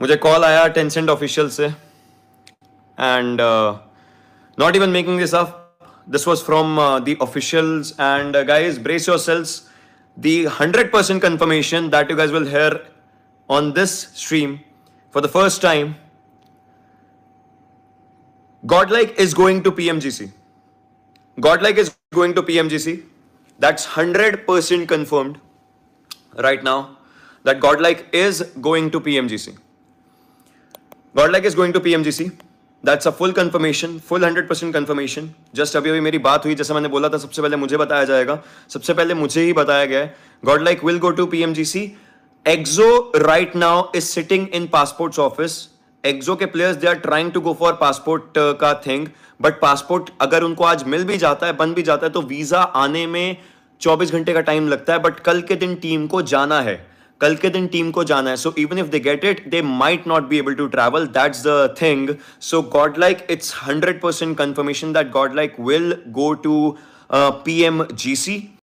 मुझे कॉल आया Tencent official से and not even making this of this was from the officials and guys brace yourselves the hundred percent confirmation that you guys will hear on this stream for the first time Godlike is going to P M G C Godlike is going to P M G C that's hundred percent confirmed right now that Godlike is going to P M G C Godlike is going to PMGC that's a full confirmation full hundred percent confirmation just अभी अभी मेरी बात हुई जैसे मैंने बोला था सबसे पहले मुझे बताया जाएगा सबसे पहले मुझे ही बताया गया है Godlike will go to PMGC Exo right now is sitting in passport office Exo के players they are trying to go for passport का थिंग बट पासपोर्ट अगर उनको आज मिल भी जाता है बन भी जाता है तो वीजा आने में 24 घंटे का टाइम लगता है बट कल के दिन टीम को जाना है कल के दिन टीम को जाना है so even if they get it they might not be able to travel that's the thing so Godlike it's hundred percent confirmation that Godlike will go to P M G C